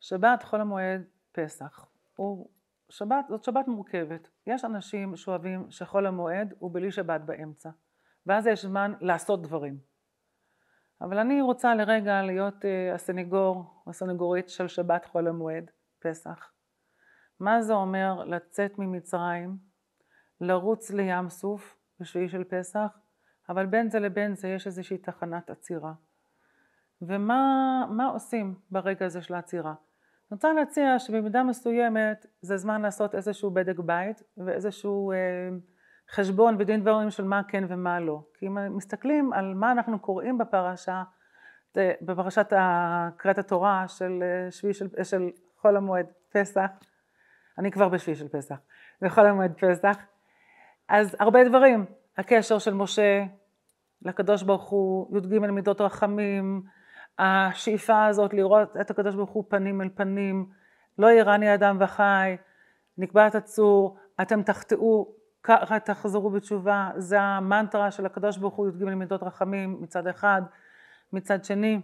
שבת חול המועד פסח, הוא שבת, זאת שבת מורכבת. יש אנשים שאוהבים שחול המועד הוא בלי שבת באמצע, ואז יש זמן לעשות דברים. אבל אני רוצה לרגע להיות uh, הסניגור, הסניגורית של שבת חול המועד, פסח. מה זה אומר לצאת ממצרים, לרוץ לים סוף בשביעי של פסח, אבל בין זה לבין זה יש איזושהי תחנת עצירה. ומה עושים ברגע הזה של העצירה? אני רוצה להציע שבמידה מסוימת זה זמן לעשות איזשהו בדק בית ואיזשהו אה, חשבון ודין דברים של מה כן ומה לא. כי אם מסתכלים על מה אנחנו קוראים בפרשה, בפרשת קריאת התורה של, אה, שבי של, אה, של חול המועד פסח, אני כבר בשביעי של פסח, בחול המועד פסח, אז הרבה דברים, הקשר של משה לקדוש ברוך הוא, י"ג מידות רחמים, השאיפה הזאת לראות את הקדוש ברוך הוא פנים אל פנים, לא יראני אדם וחי, נקבעת הצור, אתם תחטאו, ככה תחזרו בתשובה, זה המנטרה של הקדוש ברוך הוא י"ג מידות רחמים מצד אחד, מצד שני.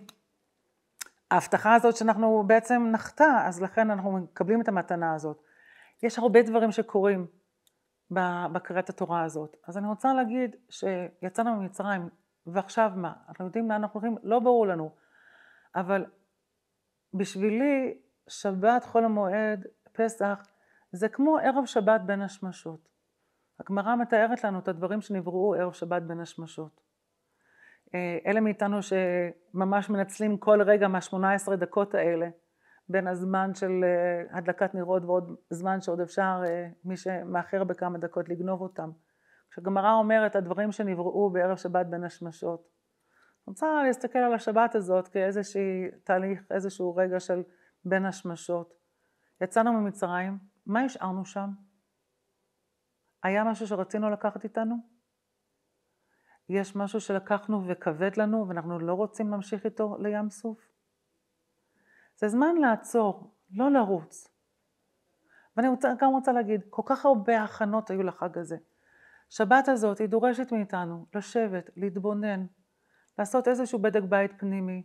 ההבטחה הזאת שאנחנו בעצם נחטא, אז לכן אנחנו מקבלים את המתנה הזאת. יש הרבה דברים שקורים בקריאת התורה הזאת. אז אני רוצה להגיד שיצאנו ממצרים, ועכשיו מה? אנחנו יודעים לאן אנחנו הולכים? לא ברור לנו. אבל בשבילי שבת, חול המועד, פסח, זה כמו ערב שבת בין השמשות. הגמרא מתארת לנו את הדברים שנבראו ערב שבת בין השמשות. אה, אלה מאיתנו שממש מנצלים כל רגע מה-18 דקות האלה, בין הזמן של אה, הדלקת נרות ועוד זמן שעוד אפשר, אה, מי שמאחר בכמה דקות, לגנוב אותם. כשהגמרא אומרת הדברים שנבראו בערב שבת בין השמשות, רוצה להסתכל על השבת הזאת כאיזשהי תהליך, איזשהו רגע של בין השמשות. יצאנו ממצרים, מה השארנו שם? היה משהו שרצינו לקחת איתנו? יש משהו שלקחנו וכבד לנו ואנחנו לא רוצים להמשיך איתו לים סוף? זה זמן לעצור, לא לרוץ. ואני רוצה, גם רוצה להגיד, כל כך הרבה הכנות היו לחג הזה. שבת הזאת היא דורשת מאיתנו לשבת, להתבונן, לעשות איזשהו בדק בית פנימי.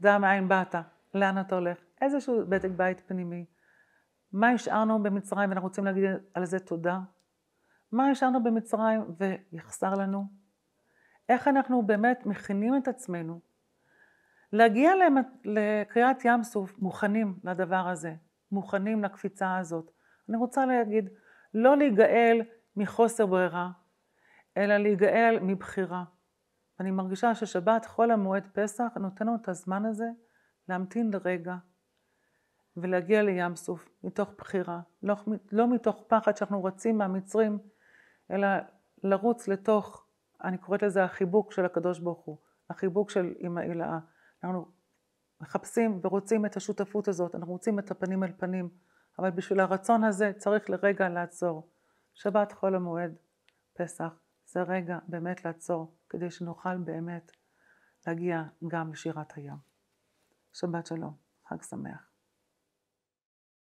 דע מאין באת, לאן אתה הולך, איזשהו בדק בית פנימי. מה השארנו במצרים ואנחנו רוצים להגיד על זה תודה? מה השארנו במצרים ויחסר לנו? איך אנחנו באמת מכינים את עצמנו להגיע לקריעת ים סוף מוכנים לדבר הזה, מוכנים לקפיצה הזאת. אני רוצה להגיד, לא להיגאל מחוסר ברירה, אלא להיגאל מבחירה. ואני מרגישה ששבת, חול המועד פסח, נותן לנו את הזמן הזה להמתין לרגע ולהגיע לים סוף מתוך בחירה, לא, לא מתוך פחד שאנחנו רצים מהמצרים, אלא לרוץ לתוך, אני קוראת לזה החיבוק של הקדוש ברוך הוא, החיבוק של עם הילאה. אנחנו מחפשים ורוצים את השותפות הזאת, אנחנו רוצים את הפנים אל פנים, אבל בשביל הרצון הזה צריך לרגע לעצור. שבת, חול המועד, פסח. זה רגע באמת לעצור, כדי שנוכל באמת להגיע גם לשירת הים. שבת שלום, חג שמח.